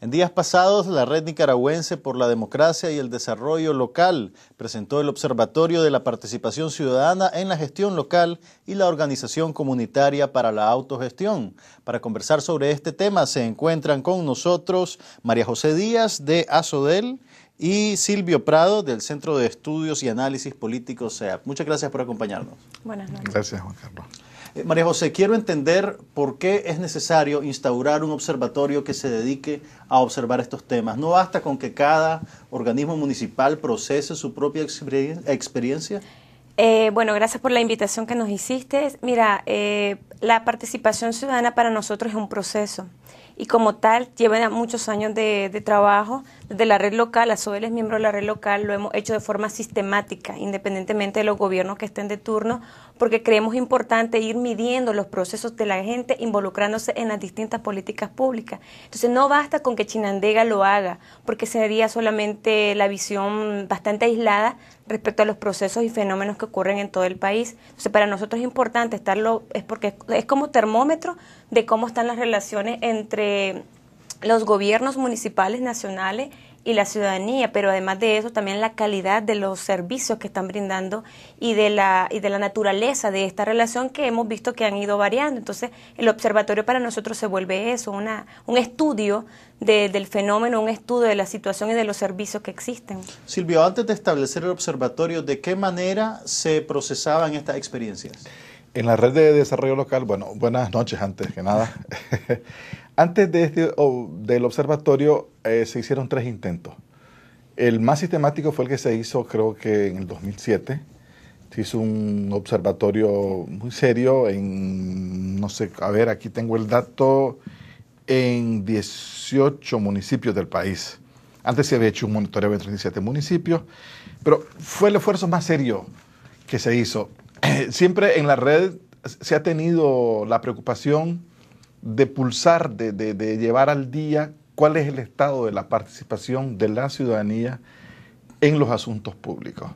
En días pasados, la Red Nicaragüense por la Democracia y el Desarrollo Local presentó el Observatorio de la Participación Ciudadana en la Gestión Local y la Organización Comunitaria para la Autogestión. Para conversar sobre este tema se encuentran con nosotros María José Díaz de ASODEL y Silvio Prado del Centro de Estudios y Análisis Políticos CEAP. Muchas gracias por acompañarnos. Buenas noches. Gracias, Juan Carlos. Eh, María José, quiero entender por qué es necesario instaurar un observatorio que se dedique a observar estos temas. No basta con que cada organismo municipal procese su propia experiencia. Eh, bueno, gracias por la invitación que nos hiciste. Mira, eh, la participación ciudadana para nosotros es un proceso y como tal lleva muchos años de, trabajo desde la red local, SOEL es miembro de la red local, lo hemos hecho de forma sistemática, independientemente de los gobiernos que estén de turno, porque creemos importante ir midiendo los procesos de la gente involucrándose en las distintas políticas públicas. Entonces no basta con que Chinandega lo haga, porque sería solamente la visión bastante aislada respecto a los procesos y fenómenos que ocurren en todo el país. Entonces, para nosotros es importante estarlo, es porque es como termómetro de cómo están las relaciones entre los gobiernos municipales, nacionales y la ciudadanía, pero además de eso también la calidad de los servicios que están brindando y de la y de la naturaleza de esta relación que hemos visto que han ido variando. Entonces, el observatorio para nosotros se vuelve eso, una un estudio del fenómeno, un estudio de la situación y de los servicios que existen. Silvio, antes de establecer el observatorio, ¿de qué manera se procesaban estas experiencias? En la red de desarrollo local, bueno, buenas noches antes que nada. Antes de este, del observatorio eh, se hicieron tres intentos. El más sistemático fue el que se hizo creo que en el 2007. Se hizo un observatorio muy serio en, no sé, a ver, aquí tengo el dato, en 18 municipios del país. Antes se había hecho un monitoreo en 37 municipios, pero fue el esfuerzo más serio que se hizo. Siempre en la red se ha tenido la preocupación de pulsar, de, llevar al día cuál es el estado de la participación de la ciudadanía en los asuntos públicos.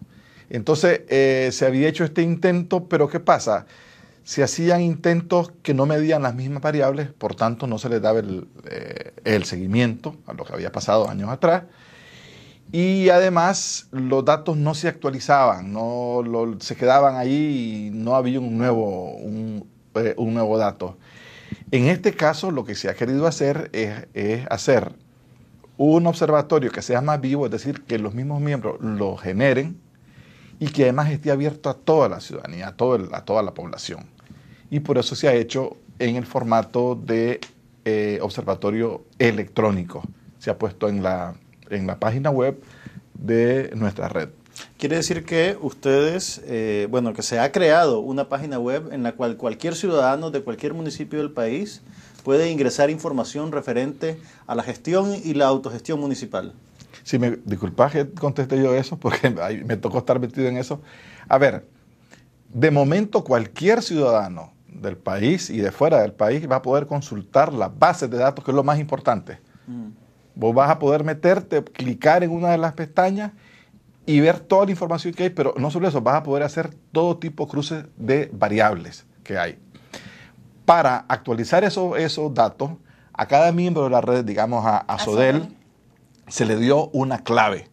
Entonces, eh, se había hecho este intento, pero ¿qué pasa? Se hacían intentos que no medían las mismas variables, por tanto no se les daba el, eh, seguimiento a lo que había pasado años atrás. Y además los datos no se actualizaban, no se quedaban ahí y no había un nuevo, un eh, nuevo dato. En este caso, lo que se ha querido hacer es, hacer un observatorio que sea más vivo, es decir, que los mismos miembros lo generen y que además esté abierto a toda la ciudadanía, a, toda la población. Y por eso se ha hecho en el formato de eh, observatorio electrónico. Se ha puesto en la, en la página web de nuestra red. Quiere decir que ustedes, eh, bueno, que se ha creado una página web en la cual cualquier ciudadano de cualquier municipio del país puede ingresar información referente a la gestión y la autogestión municipal. Si me disculpa, que yo eso, porque me tocó estar metido en eso. A ver, de momento cualquier ciudadano del país y de fuera del país va a poder consultar las bases de datos, que es lo más importante. Mm. Vos vas a poder meterte, clicar en una de las pestañas y ver toda la información que hay, pero no solo eso, vas a poder hacer todo tipo de cruces de variables que hay. Para actualizar esos, esos datos, a cada miembro de la red, digamos a, a Sodel, se le dio una clave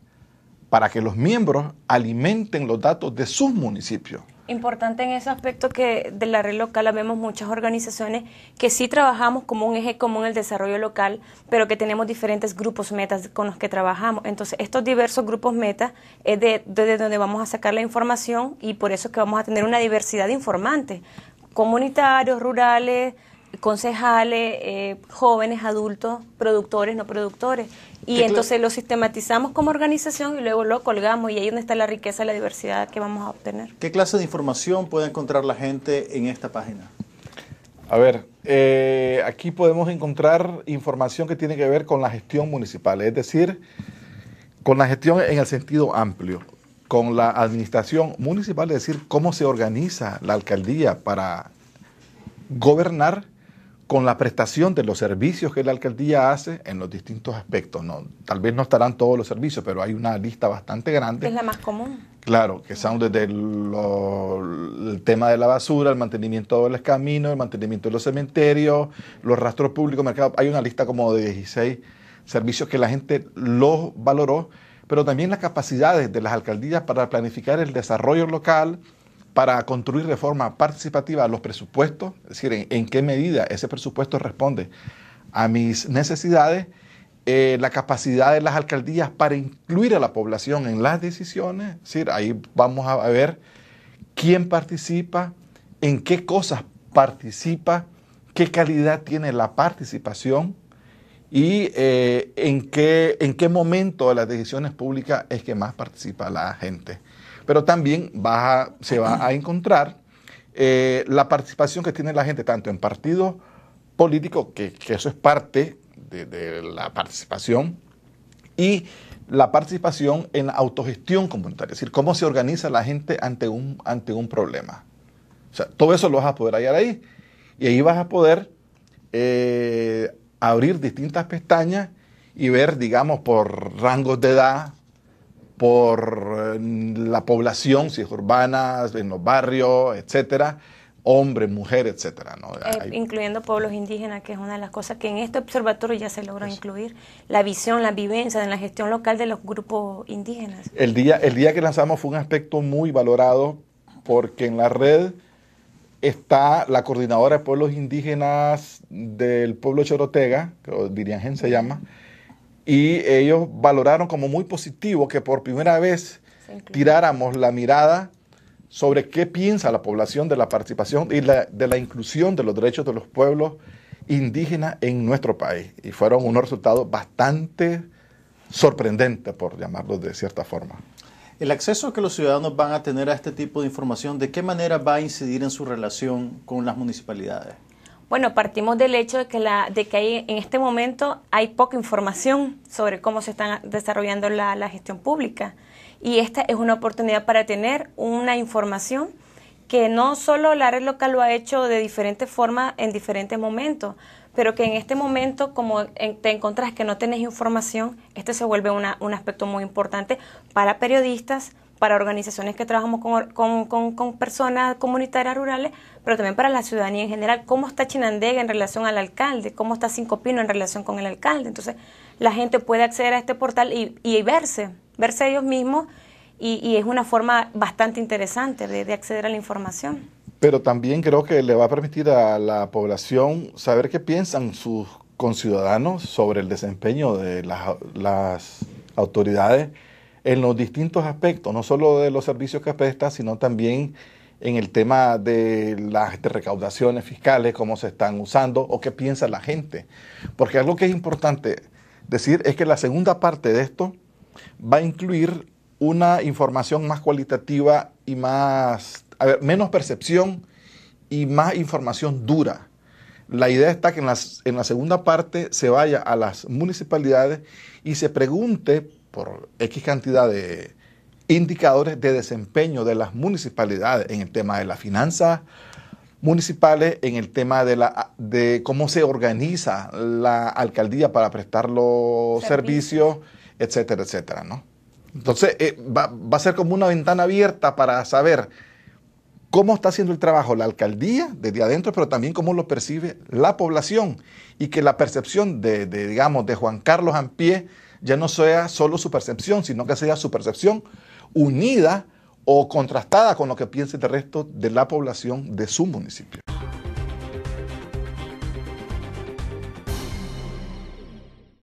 para que los miembros alimenten los datos de sus municipios importante en ese aspecto que de la red local vemos muchas organizaciones que sí trabajamos como un eje común el desarrollo local, pero que tenemos diferentes grupos metas con los que trabajamos. Entonces, estos diversos grupos metas es de, donde vamos a sacar la información y por eso es que vamos a tener una diversidad de informantes, comunitarios, rurales, concejales, eh, jóvenes, adultos, productores, no productores y entonces lo sistematizamos como organización y luego lo colgamos y ahí donde está la riqueza, y la diversidad que vamos a obtener. ¿Qué clase de información puede encontrar la gente en esta página? A ver, eh, aquí podemos encontrar información que tiene que ver con la gestión municipal, es decir, con la gestión en el sentido amplio, con la administración municipal, es decir, cómo se organiza la alcaldía para gobernar con la prestación de los servicios que la alcaldía hace en los distintos aspectos. No, tal vez no estarán todos los servicios, pero hay una lista bastante grande. Es la más común. Claro, que son desde el, tema de la basura, el mantenimiento de los caminos, el mantenimiento de los cementerios, los rastros públicos, mercados. Hay una lista como de 16 servicios que la gente los valoró, pero también las capacidades de las alcaldías para planificar el desarrollo local, para construir de forma participativa los presupuestos, es decir, en, qué medida ese presupuesto responde a mis necesidades, eh, la capacidad de las alcaldías para incluir a la población en las decisiones, es decir, ahí vamos a ver quién participa, en qué cosas participa, qué calidad tiene la participación y eh, en, qué, en qué momento de las decisiones públicas es que más participa la gente pero también se va a encontrar eh, la participación que tiene la gente tanto en partidos políticos, que, eso es parte de, la participación, y la participación en la autogestión comunitaria, es decir, cómo se organiza la gente ante un, ante un problema. O sea, todo eso lo vas a poder hallar ahí. Y ahí vas a poder eh, abrir distintas pestañas y ver, digamos, por rangos de edad, por eh, la población, si es urbana, en los barrios, etcétera, hombre, mujer, etcétera. Eh, incluyendo pueblos indígenas, que es una de las cosas que en este observatorio ya se logró incluir, la visión, la vivencia en la gestión local de los grupos indígenas. El día, el día que lanzamos fue un aspecto muy valorado porque en la red está la coordinadora de pueblos indígenas del pueblo Chorotega, que que se llama, y ellos valoraron como muy positivo que por primera vez tiráramos la mirada sobre qué piensa la población de la participación y de la inclusión de los derechos de los pueblos indígenas en nuestro país. Y fueron unos resultados bastante sorprendentes, por llamarlo de cierta forma. El acceso que los ciudadanos van a tener a este tipo de información, ¿de qué manera va a incidir en su relación con las municipalidades? Bueno, partimos del hecho de que, la, de que hay, en este momento hay poca información sobre cómo se está desarrollando la, gestión pública y esta es una oportunidad para tener una información que no solo la red local lo ha hecho de diferente forma en diferentes momentos, pero que en este momento, como te encontras que no tenés información, este se vuelve un aspecto muy importante para periodistas, para organizaciones que trabajamos con, con, personas comunitarias rurales, pero también para la ciudadanía en general. ¿Cómo está Chinandega en relación al alcalde? ¿Cómo está Cinco Pino en relación con el alcalde? Entonces, la gente puede acceder a este portal y, y verse, verse ellos mismos, y, es una forma bastante interesante de, acceder a la información. Pero también creo que le va a permitir a la población saber qué piensan sus conciudadanos sobre el desempeño de las autoridades en los distintos aspectos, no solo de los servicios que presta, sino también en el tema de las recaudaciones fiscales, cómo se están usando o qué piensa la gente. Porque algo que es importante decir es que la segunda parte de esto va a incluir una información más cualitativa y más, a ver, menos percepción y más información dura. La idea está que en, en la segunda parte se vaya a las municipalidades y se pregunte por X cantidad de indicadores de desempeño de las municipalidades en el tema de las finanzas municipales, en el tema de, la, de cómo se organiza la alcaldía para prestar los servicios, etcétera, etcétera, Entonces, eh, va, va, a ser como una ventana abierta para saber cómo está haciendo el trabajo la alcaldía desde adentro, pero también cómo lo percibe la población y que la percepción de, digamos, de Juan Carlos Ampié ya no sea solo su percepción, sino que sea su percepción unida o contrastada con lo que piensa el resto de la población de su municipio.